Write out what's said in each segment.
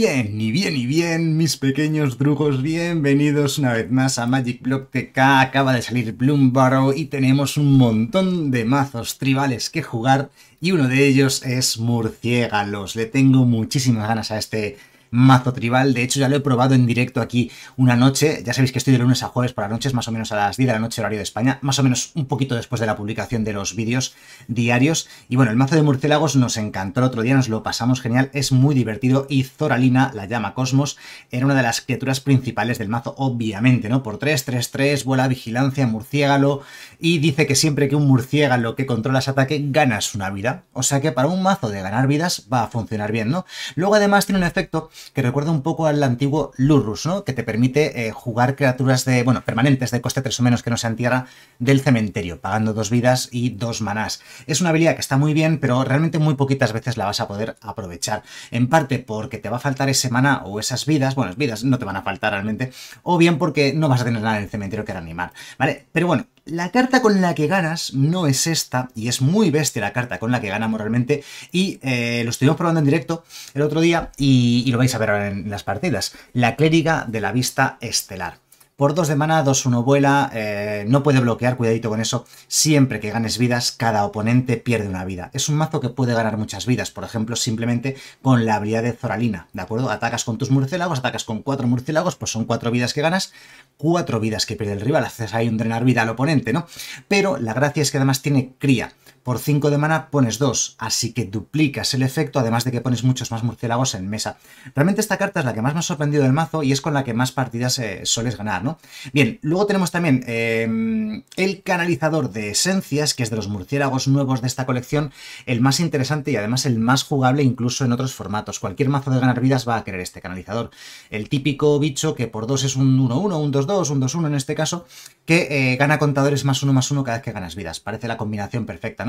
Bien, y bien, y bien, mis pequeños drugos, bienvenidos una vez más a Magic Block TK. Acaba de salir Barrow y tenemos un montón de mazos tribales que jugar y uno de ellos es Murciégalos. Le tengo muchísimas ganas a este mazo tribal. De hecho, ya lo he probado en directo aquí una noche. Ya sabéis que estoy de lunes a jueves por las noches, más o menos a las 10 de la noche horario de España, más o menos un poquito después de la publicación de los vídeos diarios. Y bueno, el mazo de murciélagos nos encantó el otro día, nos lo pasamos genial, es muy divertido y Zoralina, la llama Cosmos, era una de las criaturas principales del mazo, obviamente, ¿no? Por 3, 3, 3, vuela vigilancia, murciégalo y dice que siempre que un murciégalo que controlas ataque ganas una vida. O sea que para un mazo de ganar vidas va a funcionar bien, ¿no? Luego además tiene un efecto que recuerda un poco al antiguo Lurrus, ¿no? Que te permite eh, jugar criaturas de, bueno, permanentes de coste 3 o menos que no sean tierra del cementerio, pagando dos vidas y dos manás. Es una habilidad que está muy bien, pero realmente muy poquitas veces la vas a poder aprovechar. En parte porque te va a faltar ese maná o esas vidas, bueno, vidas no te van a faltar realmente, o bien porque no vas a tener nada en el cementerio que reanimar, ¿vale? Pero bueno, la carta con la que ganas no es esta, y es muy bestia la carta con la que ganamos realmente, y eh, lo estuvimos probando en directo el otro día, y, y lo vais a ver ahora en las partidas. La clériga de la vista estelar. Por 2 de mana, 2-1 vuela, eh, no puede bloquear, cuidadito con eso. Siempre que ganes vidas, cada oponente pierde una vida. Es un mazo que puede ganar muchas vidas, por ejemplo, simplemente con la habilidad de Zoralina, ¿de acuerdo? Atacas con tus murciélagos, atacas con cuatro murciélagos, pues son cuatro vidas que ganas, cuatro vidas que pierde el rival, haces ahí un drenar vida al oponente, ¿no? Pero la gracia es que además tiene cría por 5 de mana pones 2, así que duplicas el efecto, además de que pones muchos más murciélagos en mesa. Realmente esta carta es la que más me ha sorprendido del mazo y es con la que más partidas eh, sueles ganar, ¿no? Bien, luego tenemos también em, el canalizador de esencias, que es de los murciélagos nuevos de esta colección, el más interesante y además el más jugable incluso en otros formatos. Cualquier mazo de ganar vidas va a querer este canalizador. El típico bicho que por 2 es un 1-1, un 2-2, un 2-1 en este caso, que eh, gana contadores más 1 más 1 cada vez que ganas vidas. Parece la combinación perfecta,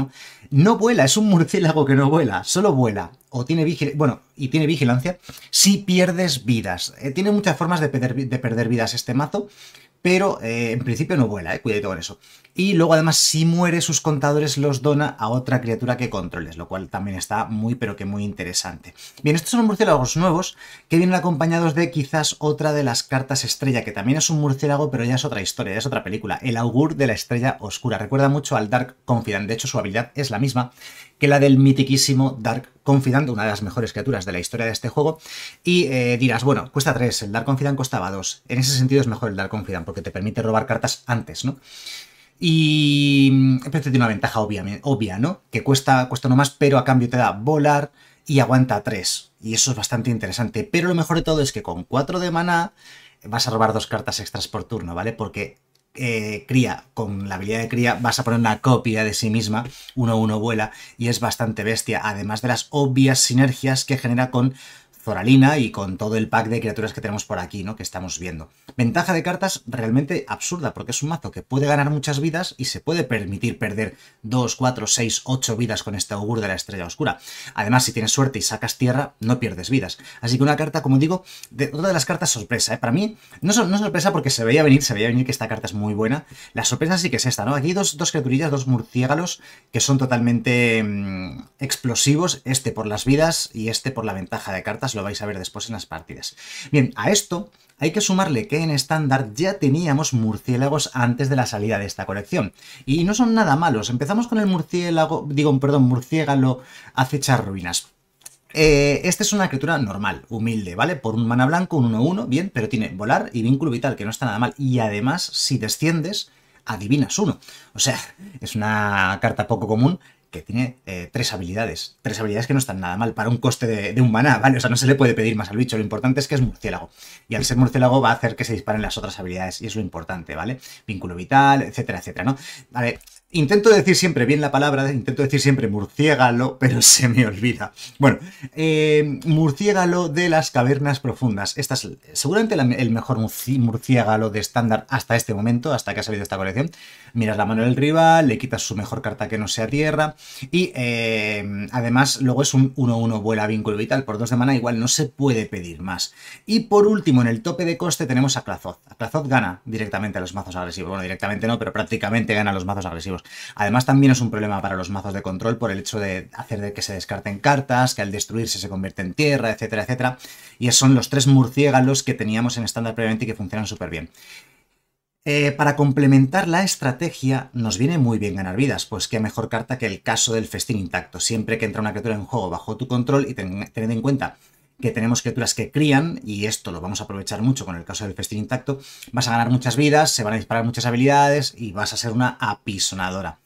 ¿no? vuela, es un murciélago que no vuela, solo vuela. O tiene bueno, y tiene vigilancia si pierdes vidas. Eh, tiene muchas formas de de perder vidas este mazo, pero eh, en principio no vuela, eh, cuidadito con eso. Y luego además si muere sus contadores los dona a otra criatura que controles, lo cual también está muy pero que muy interesante. Bien, estos son murciélagos nuevos que vienen acompañados de quizás otra de las cartas estrella, que también es un murciélago pero ya es otra historia, ya es otra película, el augur de la estrella oscura. Recuerda mucho al Dark Confidant, de hecho su habilidad es la misma que la del mitiquísimo Dark Confidant, una de las mejores criaturas de la historia de este juego, y eh, dirás, bueno, cuesta 3, el Dark Confidant costaba 2. En ese sentido es mejor el Dark Confidant porque te permite robar cartas antes, ¿no? Y mm, pero tiene una ventaja obvia, obvia, ¿no? Que cuesta, cuesta no más, pero a cambio te da volar y aguanta 3. Y eso es bastante interesante. Pero lo mejor de todo es que con 4 de mana vas a robar dos cartas extras por turno, ¿vale? Porque eh, cría, con la habilidad de cría, vas a poner una copia de sí misma, uno a uno vuela, y es bastante bestia, además de las obvias sinergias que genera con Coralina y con todo el pack de criaturas que tenemos por aquí, ¿no? Que estamos viendo. Ventaja de cartas realmente absurda, porque es un mazo que puede ganar muchas vidas y se puede permitir perder 2, 4, 6, 8 vidas con este augur de la estrella oscura. Además, si tienes suerte y sacas tierra, no pierdes vidas. Así que una carta, como digo, de, todas las cartas sorpresa, ¿eh? Para mí, no, sorpresa porque se veía venir, se veía venir que esta carta es muy buena. La sorpresa sí que es esta, ¿no? Aquí dos, dos criaturillas, dos murciélagos que son totalmente mm, explosivos, este por las vidas y este por la ventaja de cartas, lo vais a ver después en las partidas. Bien, a esto hay que sumarle que en estándar ya teníamos murciélagos antes de la salida de esta colección. Y no son nada malos. Empezamos con el murciélago, digo, perdón, murciélago acechar ruinas. Eh, esta es una criatura normal, humilde, ¿vale? Por un mana blanco, un 1-1, bien, pero tiene volar y vínculo vital, que no está nada mal. Y además, si desciendes, adivinas uno. O sea, es una carta poco común que tiene eh, tres habilidades. Tres habilidades que no están nada mal para un coste de, un maná, ¿vale? O sea, no se le puede pedir más al bicho. Lo importante es que es murciélago. Y al ser murciélago va a hacer que se disparen las otras habilidades. Y es lo importante, ¿vale? Vínculo vital, etcétera, etcétera, ¿no? Vale. Intento decir siempre bien la palabra, intento decir siempre murciégalo, pero se me olvida. Bueno, eh, murciégalo de las cavernas profundas. Esta es seguramente el mejor murciégalo de estándar hasta este momento, hasta que ha salido esta colección miras la mano del rival, le quitas su mejor carta que no sea tierra y eh, además luego es un 1-1 vuela vínculo vital por 2 de mana, igual no se puede pedir más. Y por último, en el tope de coste tenemos a Clazoth. Clazoth gana directamente a los mazos agresivos, bueno, directamente no, pero prácticamente gana a los mazos agresivos. Además también es un problema para los mazos de control por el hecho de hacer de que se descarten cartas, que al destruirse se convierte en tierra, etcétera, etcétera. Y esos son los tres murciélagos que teníamos en estándar previamente y que funcionan súper bien. Eh, para complementar la estrategia, nos viene muy bien ganar vidas, pues qué mejor carta que el caso del festín intacto. Siempre que entra una criatura en juego bajo tu control y teniendo en cuenta que tenemos criaturas que crían, y esto lo vamos a aprovechar mucho con el caso del festín intacto, vas a ganar muchas vidas, se van a disparar muchas habilidades y vas a ser una apisonadora.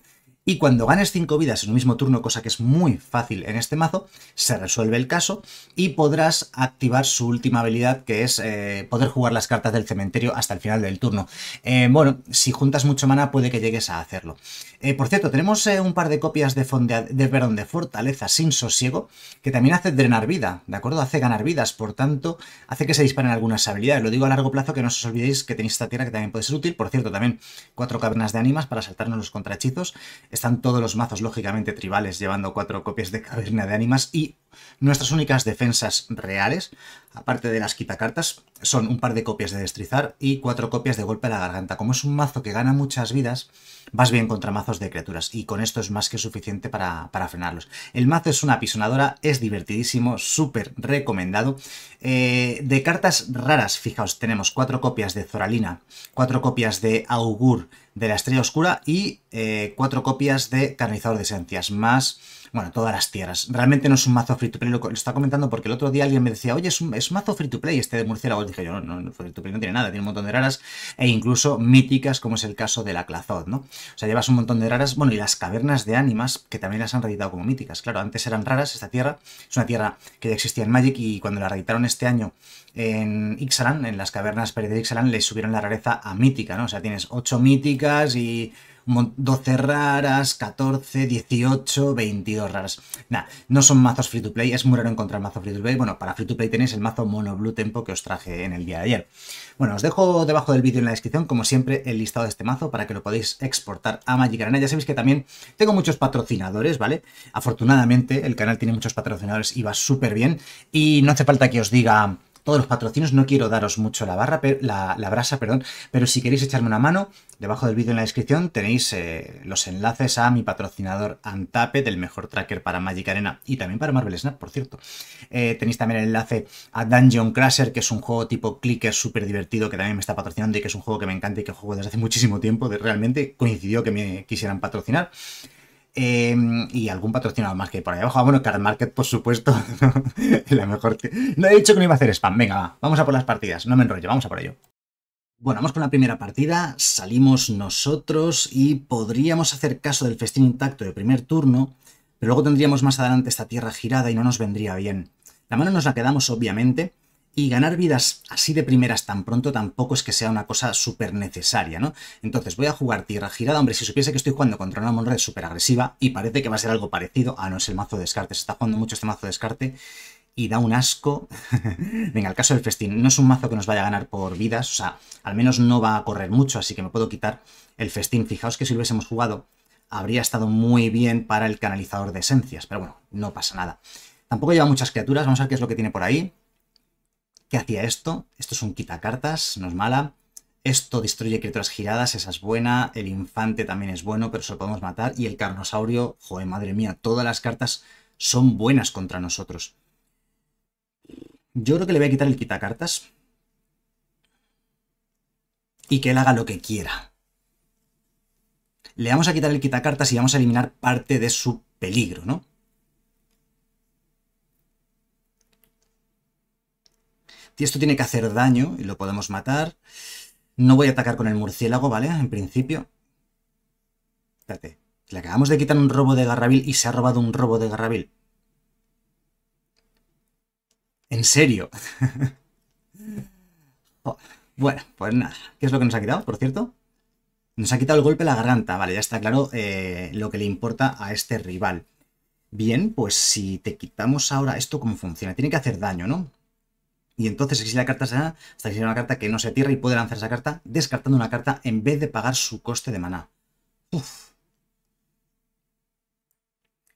Y cuando ganes 5 vidas en un mismo turno, cosa que es muy fácil en este mazo, se resuelve el caso y podrás activar su última habilidad, que es eh, poder jugar las cartas del cementerio hasta el final del turno. Eh, bueno, si juntas mucho mana, puede que llegues a hacerlo. Eh, por cierto, tenemos un par de copias de, de, de Fortaleza sin sosiego, que también hace drenar vida, ¿de acuerdo? Hace ganar vidas, por tanto, hace que se disparen algunas habilidades. Lo digo a largo plazo, que no os olvidéis que tenéis esta tierra que también puede ser útil. Por cierto, también cuatro cavernas de ánimas para saltarnos los contrahechizos. Están todos los mazos, lógicamente, tribales, llevando cuatro copias de Caverna de Ánimas y nuestras únicas defensas reales, aparte de las quitacartas, son un par de copias de destrizar y cuatro copias de golpe a la garganta. Como es un mazo que gana muchas vidas, vas bien contra mazos de criaturas y con esto es más que suficiente para, frenarlos. El mazo es una apisonadora, es divertidísimo, súper recomendado. Eh, de cartas raras, fijaos, tenemos cuatro copias de Zoralina, cuatro copias de Augur, de la Estrella Oscura y eh, cuatro copias de Carnizador de Esencias, más bueno, todas las tierras. Realmente no es un mazo free to play, lo, estaba comentando porque el otro día alguien me decía, oye, es un, mazo free to play este de murciélagos. Dije yo, no, no, free to play no tiene nada, tiene un montón de raras e incluso míticas, como es el caso de la Clazod, ¿no? O sea, llevas un montón de raras, bueno, y las cavernas de ánimas, que también las han reeditado como míticas. Claro, antes eran raras, esta tierra es una tierra que ya existía en Magic y cuando la reeditaron este año en Ixalan, en las cavernas de Ixalan, le subieron la rareza a mítica, ¿no? O sea, tienes ocho míticas y 12 raras, 14, 18, 22 raras. Nada, no son mazos free to play, es muy raro encontrar mazo free to play. Bueno, para free to play tenéis el mazo mono blue tempo que os traje en el día de ayer. Bueno, os dejo debajo del vídeo en la descripción, como siempre, el listado de este mazo para que lo podáis exportar a Magic Arena. Ya sabéis que también tengo muchos patrocinadores, ¿vale? Afortunadamente el canal tiene muchos patrocinadores y va súper bien. Y no hace falta que os diga todos los patrocinios. No quiero daros mucho la, barra, la, la brasa, perdón, pero si queréis echarme una mano, debajo del vídeo en la descripción tenéis eh, los enlaces a mi patrocinador Antape, del mejor tracker para Magic Arena y también para Marvel Snap, por cierto. Eh, tenéis también el enlace a Dungeon Crasher, que es un juego tipo clicker súper divertido que también me está patrocinando y que es un juego que me encanta y que juego desde hace muchísimo tiempo. De, realmente coincidió que me quisieran patrocinar. Em, y algún patrocinador más que hay por ahí abajo. Ah, bueno, Card Market, por supuesto. la mejor. No he dicho que no iba a hacer spam. Venga, Vamos a por las partidas. No me enrollo, vamos a por ello. Bueno, vamos con la primera partida, salimos nosotros y podríamos hacer caso del festín intacto de primer turno, pero luego tendríamos más adelante esta tierra girada y no nos vendría bien. La mano nos la quedamos obviamente, y ganar vidas así de primeras tan pronto tampoco es que sea una cosa súper necesaria, ¿no? Entonces voy a jugar tierra girada. Hombre, si supiese que estoy jugando contra una monred súper agresiva y parece que va a ser algo parecido. Ah, no, es el mazo de descarte. Se está jugando mm. mucho este mazo de descarte y da un asco. Venga, el caso del festín. No es un mazo que nos vaya a ganar por vidas. O sea, al menos no va a correr mucho, así que me puedo quitar el festín. Fijaos que si lo hubiésemos jugado habría estado muy bien para el canalizador de esencias. Pero bueno, no pasa nada. Tampoco lleva muchas criaturas. Vamos a ver qué es lo que tiene por ahí. ¿Qué hacía esto? Esto es un quitacartas, no es mala. Esto destruye criaturas giradas, esa es buena. El infante también es bueno, pero se lo podemos matar. Y el carnosaurio, joder, madre mía, todas las cartas son buenas contra nosotros. Yo creo que le voy a quitar el quitacartas. Y que él haga lo que quiera. Le vamos a quitar el quitacartas y vamos a eliminar parte de su peligro, ¿no? Esto tiene que hacer daño y lo podemos matar. No voy a atacar con el murciélago, ¿vale? En principio. Espérate. Le acabamos de quitar un robo de garrabil y se ha robado un robo de garrabil. En serio. Oh, bueno, pues nada. ¿Qué es lo que nos ha quitado, por cierto? Nos ha quitado el golpe la garganta. Vale, ya está claro eh, lo que le importa a este rival. Bien, pues si te quitamos ahora esto, ¿cómo funciona? Tiene que hacer daño, ¿no? Y entonces si la carta da hasta que una carta que no se tierra y puede lanzar esa carta descartando una carta en vez de pagar su coste de maná. Uf.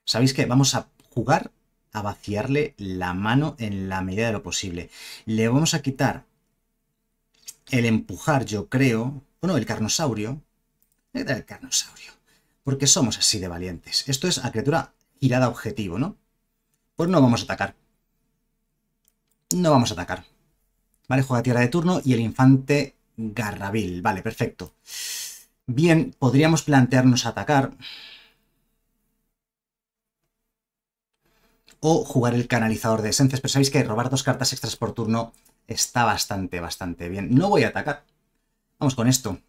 ¿Sabéis qué? Vamos a jugar a vaciarle la mano en la medida de lo posible. Le vamos a quitar el empujar, yo creo. Bueno, el carnosaurio. el carnosaurio. Porque somos así de valientes. Esto es a criatura girada objetivo, ¿no? Pues no vamos a atacar no vamos a atacar. Vale, juega tierra de turno y el infante Garrabil. Vale, perfecto. Bien, podríamos plantearnos atacar. O jugar el canalizador de esencias, pero sabéis que robar dos cartas extras por turno está bastante, bastante bien. No voy a atacar. Vamos con esto.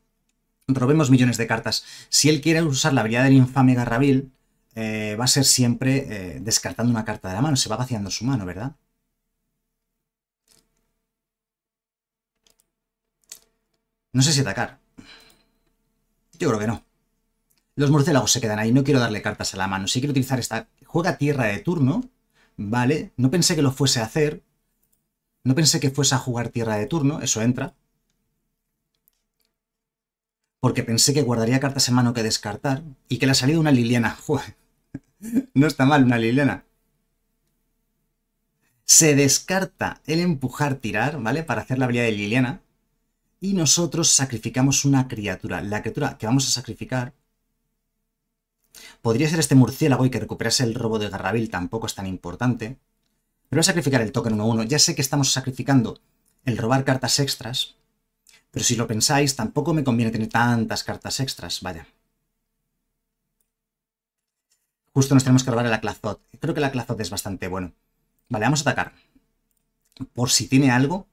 Robemos millones de cartas. Si él quiere usar la habilidad del infame Garrabil, eh, va a ser siempre eh, descartando una carta de la mano. Se va vaciando su mano, ¿verdad? No sé si atacar. Yo creo que no. Los murciélagos se quedan ahí, no quiero darle cartas a la mano. Si quiero utilizar esta... Juega tierra de turno, ¿vale? No pensé que lo fuese a hacer. No pensé que fuese a jugar tierra de turno, eso entra. Porque pensé que guardaría cartas en mano que descartar y que le ha salido una Liliana. No está mal una Liliana. Se descarta el empujar-tirar, ¿vale? Para hacer la habilidad de Liliana y nosotros sacrificamos una criatura. La criatura que vamos a sacrificar podría ser este murciélago y que recuperase el robo de Garrabil tampoco es tan importante. Pero voy a sacrificar el token 1-1. Ya sé que estamos sacrificando el robar cartas extras, pero si lo pensáis, tampoco me conviene tener tantas cartas extras, vaya. Justo nos tenemos que robar el Aclazot. Creo que el Aclazot es bastante bueno. Vale, vamos a atacar. Por si tiene algo,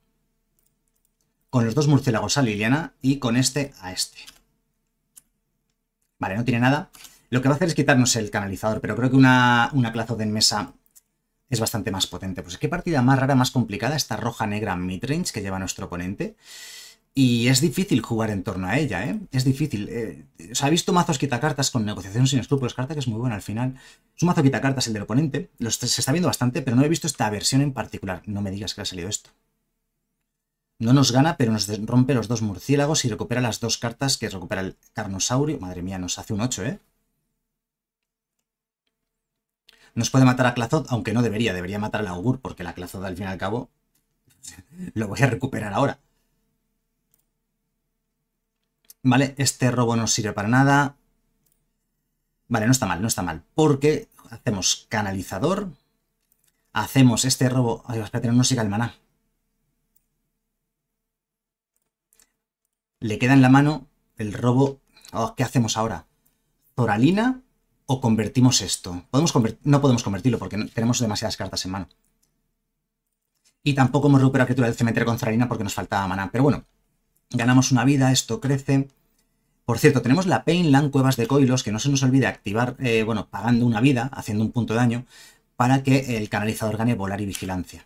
con los dos murciélagos a Liliana y con este a este. Vale, no tiene nada. Lo que va a hacer es quitarnos el canalizador, pero creo que una, una de mesa es bastante más potente. Pues qué partida más rara, más complicada, esta roja-negra midrange que lleva nuestro oponente. Y es difícil jugar en torno a ella, ¿eh? Es difícil. Eh, o sea, he visto mazos quitacartas con negociación sin escrúpulos, carta que es muy buena al final. Es un mazo quitacartas el del oponente, Los, se está viendo bastante, pero no he visto esta versión en particular. No me digas que ha salido esto. No nos gana, pero nos rompe los dos murciélagos y recupera las dos cartas que recupera el carnosaurio. Madre mía, nos hace un 8, ¿eh? Nos puede matar a Clazod, aunque no debería. Debería matar la Augur, porque la Clazoth al fin y al cabo, lo voy a recuperar ahora. Vale, este robo no sirve para nada. Vale, no está mal, no está mal. Porque hacemos canalizador. Hacemos este robo... Ay, espérate, no nos siga el maná. le queda en la mano el robo. Oh, ¿Qué hacemos ahora? ¿Toralina o convertimos esto? Podemos No podemos convertirlo porque tenemos demasiadas cartas en mano. Y tampoco hemos recuperado criatura del cementerio con Zoralina porque nos faltaba maná. Pero bueno, ganamos una vida, esto crece. Por cierto, tenemos la Painland Cuevas de Coilos, que no se nos olvide activar, eh, bueno, pagando una vida, haciendo un punto de daño, para que el canalizador gane volar y vigilancia.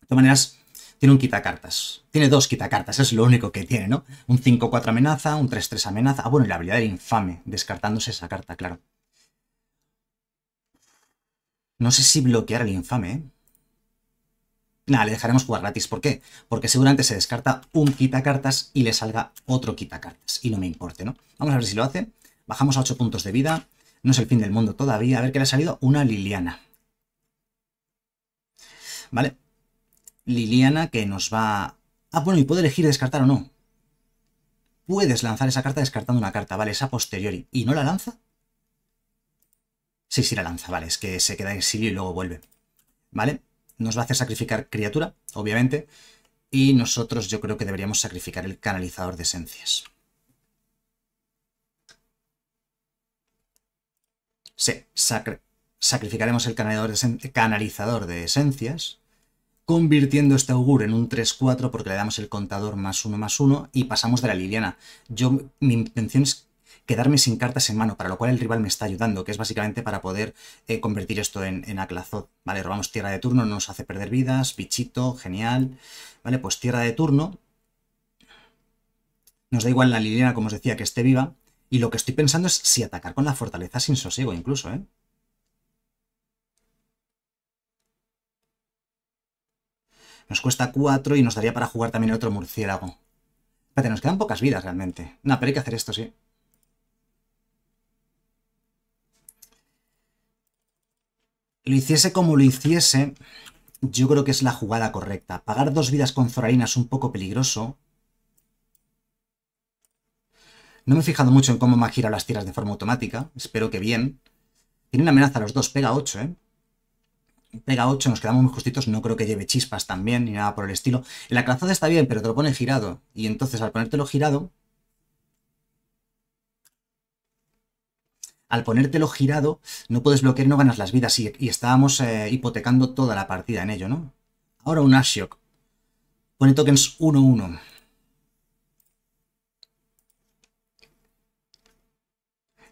De todas maneras, tiene un quitacartas. Tiene dos quitacartas, es lo único que tiene, ¿no? Un 5-4 amenaza, un 3-3 amenaza. Ah, bueno, y la habilidad del infame, descartándose esa carta, claro. No sé si bloquear el infame, ¿eh? Nada, le dejaremos jugar gratis. ¿Por qué? Porque seguramente se descarta un quitacartas y le salga otro quitacartas. Y no me importe, ¿no? Vamos a ver si lo hace. Bajamos a 8 puntos de vida. No es el fin del mundo todavía. A ver qué le ha salido. Una Liliana. Vale, Liliana que nos va... Ah, bueno, y puedo elegir descartar o no. Puedes lanzar esa carta descartando una carta, vale, esa posteriori. ¿Y no la lanza? Sí, sí la lanza, vale, es que se queda en exilio y luego vuelve. ¿Vale? Nos va a hacer sacrificar criatura, obviamente, y nosotros yo creo que deberíamos sacrificar el canalizador de esencias. Sí, sacrificaremos el canalizador de esencias convirtiendo este augur en un 3-4 porque le damos el contador más 1 más 1 y pasamos de la Liliana. Yo, mi intención es quedarme sin cartas en mano, para lo cual el rival me está ayudando, que es básicamente para poder eh, convertir esto en, en Vale, robamos tierra de turno, nos hace perder vidas, bichito, genial. Vale, pues tierra de turno. Nos da igual la Liliana, como os decía, que esté viva. Y lo que estoy pensando es si atacar con la fortaleza sin sosiego incluso, ¿eh? Nos cuesta 4 y nos daría para jugar también el otro murciélago. Espérate, nos quedan pocas vidas realmente. No, pero hay que hacer esto, sí. Lo hiciese como lo hiciese, yo creo que es la jugada correcta. Pagar dos vidas con Zoraina es un poco peligroso. No me he fijado mucho en cómo me ha girado las tiras de forma automática. Espero que bien. Tiene una amenaza a los dos. Pega 8, ¿eh? pega 8, nos quedamos muy justitos, no creo que lleve chispas también, ni nada por el estilo. La calzada está bien, pero te lo pone girado. Y entonces al ponértelo girado... Al ponértelo girado, no puedes bloquear no ganas las vidas. Y, estábamos eh, hipotecando toda la partida en ello, ¿no? Ahora un Ashok. Pone tokens 1-1.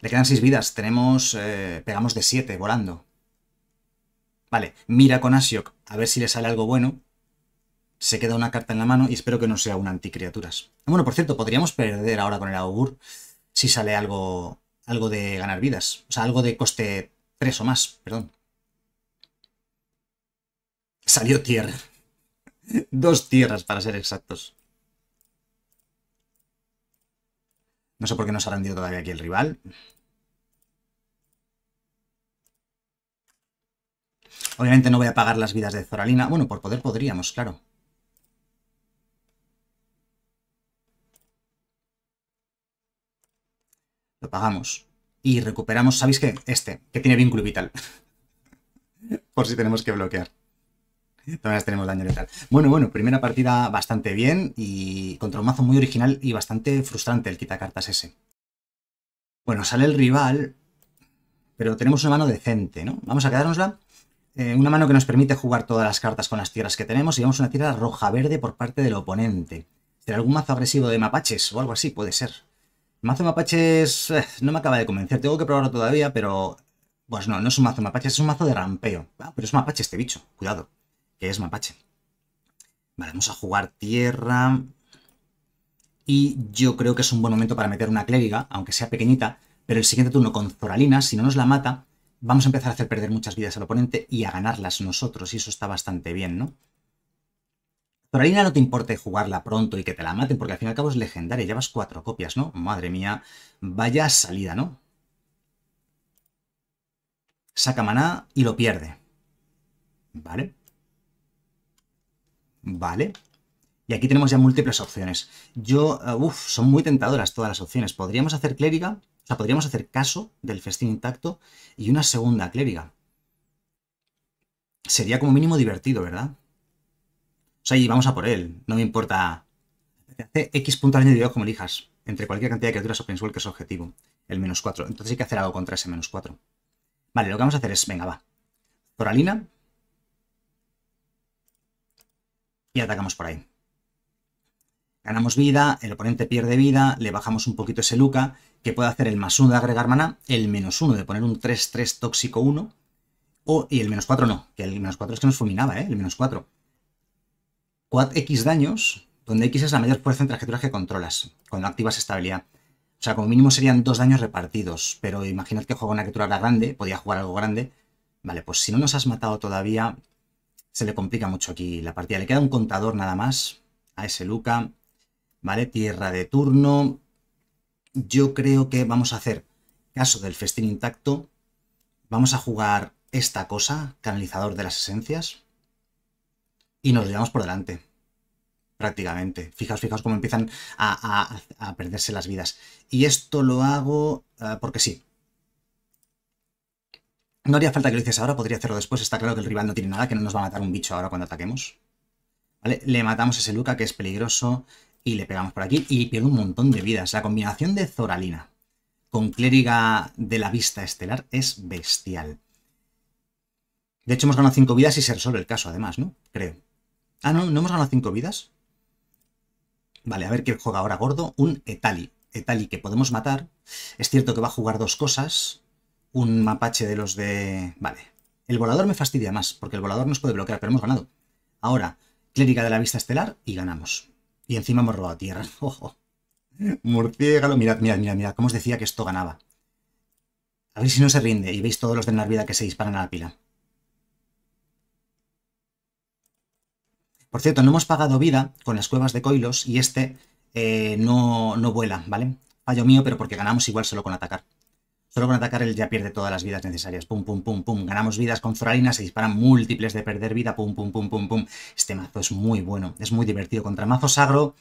Le quedan 6 vidas. Tenemos... Eh, pegamos de 7 volando. Vale, mira con Asiok a ver si le sale algo bueno. Se queda una carta en la mano y espero que no sea un anticriaturas. Bueno, por cierto, podríamos perder ahora con el augur si sale algo, algo de ganar vidas. O sea, algo de coste 3 o más, perdón. Salió tierra. Dos tierras, para ser exactos. No sé por qué no se ha rendido todavía aquí el rival. Obviamente no voy a pagar las vidas de Zoralina. Bueno, por poder podríamos, claro. Lo pagamos. Y recuperamos, ¿sabéis qué? Este, que tiene vínculo vital. por si tenemos que bloquear. Todavía tenemos daño letal. Bueno, bueno, primera partida bastante bien y contra un mazo muy original y bastante frustrante el quitacartas ese. Bueno, sale el rival, pero tenemos una mano decente, ¿no? Vamos a quedárnosla eh, una mano que nos permite jugar todas las cartas con las tierras que tenemos y vamos a una tierra roja-verde por parte del oponente. ¿Será algún mazo agresivo de mapaches o algo así? Puede ser. mazo de mapaches eh, no me acaba de convencer. Tengo que probarlo todavía, pero... Pues no, no es un mazo de mapaches, es un mazo de rampeo. Ah, pero es mapache este bicho. Cuidado, que es mapache. Vale, vamos a jugar tierra. Y yo creo que es un buen momento para meter una clériga, aunque sea pequeñita. Pero el siguiente turno con Zoralina, si no nos la mata, vamos a empezar a hacer perder muchas vidas al oponente y a ganarlas nosotros, y eso está bastante bien, ¿no? Lina no te importa jugarla pronto y que te la maten, porque al fin y al cabo es legendaria, llevas cuatro copias, ¿no? Madre mía, vaya salida, ¿no? Saca maná y lo pierde. Vale. Vale. Y aquí tenemos ya múltiples opciones. Yo, eh, son muy tentadoras todas las opciones. Podríamos hacer clériga, o sea, podríamos hacer caso del festín intacto y una segunda clériga. Sería como mínimo divertido, ¿verdad? O sea, y vamos a por él. No me importa. X punto al añadido como elijas. Entre cualquier cantidad de criaturas o que es objetivo. El menos 4. Entonces hay que hacer algo contra ese menos 4. Vale, lo que vamos a hacer es... Venga, va. Coralina. Y atacamos por ahí. Ganamos vida, el oponente pierde vida, le bajamos un poquito ese Luca, que puede hacer el más uno de agregar maná, el menos uno de poner un 3-3 tóxico 1, o, y el menos 4 no, que el menos 4 es que nos fulminaba, ¿eh? El menos 4. Quad x daños, donde x es la mayor fuerza entre las criaturas que controlas, cuando activas estabilidad. O sea, como mínimo serían dos daños repartidos, pero imaginad que juega una criatura grande, podía jugar algo grande. Vale, pues si no nos has matado todavía, se le complica mucho aquí la partida. Le queda un contador nada más a ese Luca. ¿vale? Tierra de turno. Yo creo que vamos a hacer caso del festín intacto. Vamos a jugar esta cosa, canalizador de las esencias. Y nos llevamos por delante. Prácticamente. Fijaos, fijaos cómo empiezan a, a, a perderse las vidas. Y esto lo hago eh, porque sí. No haría falta que lo hiciese ahora, podría hacerlo después. Está claro que el rival no tiene nada, que no nos va a matar un bicho ahora cuando ataquemos. ¿Vale? Le matamos a ese Luca, que es peligroso y le pegamos por aquí y pierde un montón de vidas. La combinación de Zoralina con Clériga de la Vista Estelar es bestial. De hecho, hemos ganado 5 vidas y se resuelve el caso, además, ¿no? Creo. Ah, no, ¿no hemos ganado 5 vidas? Vale, a ver qué juega ahora Gordo. Un Etali. Etali que podemos matar. Es cierto que va a jugar dos cosas. Un mapache de los de... Vale. El volador me fastidia más, porque el volador nos puede bloquear, pero hemos ganado. Ahora, Clériga de la Vista Estelar y ganamos. Y encima hemos robado tierra. Ojo. mirad, mirad, mirad, mirad, cómo os decía que esto ganaba. A ver si no se rinde y veis todos los de Narvida que se disparan a la pila. Por cierto, no hemos pagado vida con las cuevas de Coilos y este eh, no, no vuela, ¿vale? Fallo mío, pero porque ganamos igual solo con atacar. Solo con atacar él ya pierde todas las vidas necesarias. Pum, pum, pum, pum. Ganamos vidas con Zoralina, se disparan múltiples de perder vida. Pum, pum, pum, pum, pum. Este mazo es muy bueno, es muy divertido. Contra mazos agro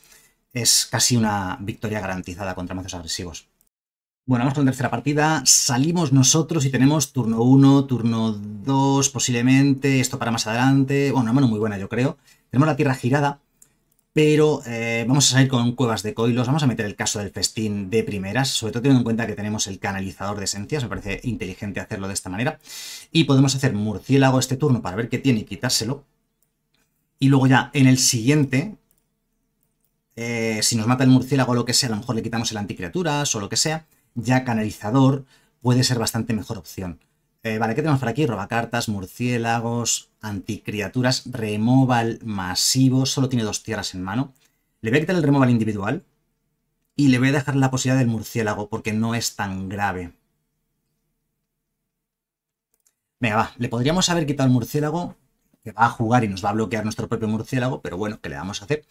es casi una victoria garantizada contra mazos agresivos. Bueno, vamos con la tercera partida. Salimos nosotros y tenemos turno 1, turno 2 posiblemente, esto para más adelante. Bueno, una mano muy buena yo creo. Tenemos la tierra girada, pero eh, vamos a salir con cuevas de coilos, vamos a meter el caso del festín de primeras, sobre todo teniendo en cuenta que tenemos el canalizador de esencias, me parece inteligente hacerlo de esta manera, y podemos hacer murciélago este turno para ver qué tiene y quitárselo, y luego ya en el siguiente, eh, si nos mata el murciélago o lo que sea, a lo mejor le quitamos el anticriaturas o lo que sea, ya canalizador puede ser bastante mejor opción. Eh, vale, ¿qué tenemos por aquí? Robacartas, murciélagos, anticriaturas, removal masivo. Solo tiene dos tierras en mano. Le voy a quitar el removal individual. Y le voy a dejar la posibilidad del murciélago porque no es tan grave. Venga, va. Le podríamos haber quitado el murciélago que va a jugar y nos va a bloquear nuestro propio murciélago, pero bueno, ¿qué le vamos a hacer?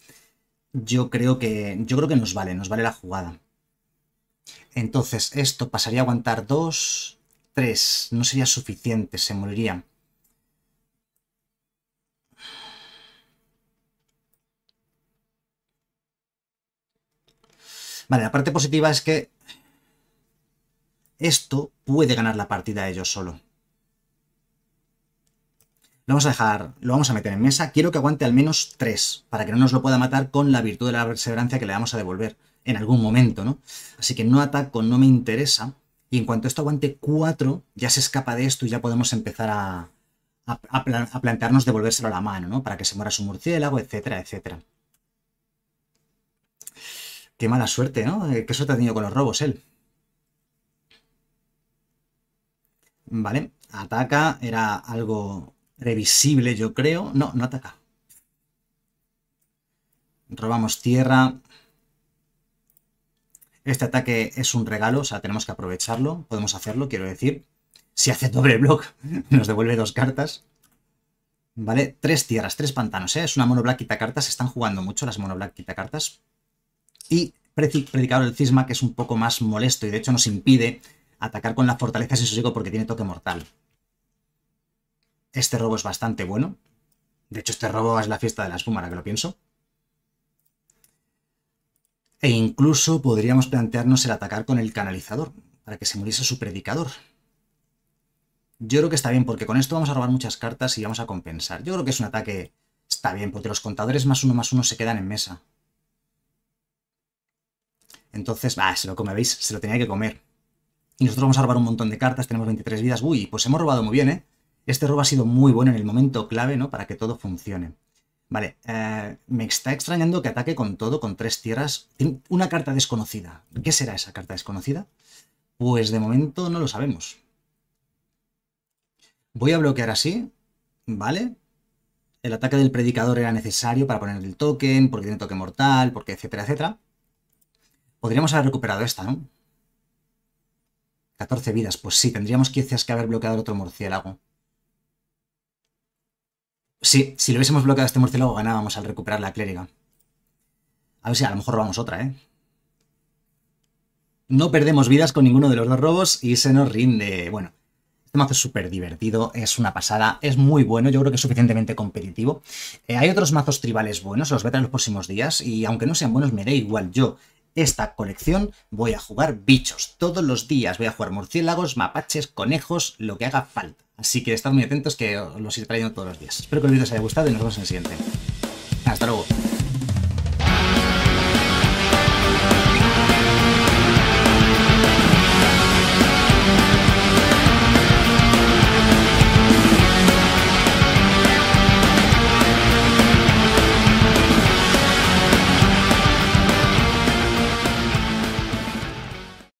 Yo creo que, yo creo que nos vale, nos vale la jugada. Entonces, esto pasaría a aguantar dos tres. No sería suficiente, se morirían. Vale, la parte positiva es que esto puede ganar la partida ellos solo. Lo vamos a dejar, lo vamos a meter en mesa. Quiero que aguante al menos 3, para que no nos lo pueda matar con la virtud de la perseverancia que le vamos a devolver en algún momento, ¿no? Así que no ataco, no me interesa. Y en cuanto esto aguante 4, ya se escapa de esto y ya podemos empezar a, plantearnos devolvérselo a la mano, ¿no? Para que se muera su murciélago, etcétera, etcétera. Qué mala suerte, ¿no? Eh, qué suerte ha tenido con los robos él. Vale, ataca, era algo revisible, yo creo. No, no ataca. Robamos tierra. Este ataque es un regalo, o sea, tenemos que aprovecharlo. Podemos hacerlo, quiero decir. Si hace doble block, nos devuelve dos cartas. ¿Vale? Tres tierras, tres pantanos, ¿eh? Es una mono black quita cartas. Se están jugando mucho las mono quita cartas. Y Predicador del Cisma, que es un poco más molesto y de hecho nos impide atacar con la fortaleza sin sosiego porque tiene toque mortal. Este robo es bastante bueno. De hecho, este robo es la fiesta de la espuma, ahora que lo pienso. E incluso podríamos plantearnos el atacar con el canalizador, para que se muriese su predicador. Yo creo que está bien, porque con esto vamos a robar muchas cartas y vamos a compensar. Yo creo que es un ataque... Está bien, porque los contadores más uno más uno se quedan en mesa. Entonces, va, se lo come, ¿veis? Se lo tenía que comer. Y nosotros vamos a robar un montón de cartas, tenemos 23 vidas. Uy, pues hemos robado muy bien, ¿eh? Este robo ha sido muy bueno en el momento clave, ¿no? Para que todo funcione. Vale, eh, me está extrañando que ataque con todo, con tres tierras. Una carta desconocida. ¿Qué será esa carta desconocida? Pues de momento no lo sabemos. Voy a bloquear así, ¿vale? El ataque del predicador era necesario para poner el token, porque tiene toque mortal, porque etcétera, etcétera. Podríamos haber recuperado esta, ¿no? 14 vidas, pues sí, tendríamos quizás que haber bloqueado el otro murciélago. Sí, si lo hubiésemos bloqueado a este murciélago ganábamos al recuperar la clériga. A ver si a lo mejor robamos otra, ¿eh? No perdemos vidas con ninguno de los dos robos y se nos rinde. Bueno, este mazo es súper divertido, es una pasada, es muy bueno, yo creo que es suficientemente competitivo. Eh, hay otros mazos tribales buenos, los voy en los próximos días y aunque no sean buenos me da igual yo. Esta colección voy a jugar bichos todos los días, voy a jugar murciélagos, mapaches, conejos, lo que haga falta. Así que estad muy atentos que los iré trayendo todos los días. Espero que el vídeo os haya gustado y nos vemos en el siguiente. Hasta luego.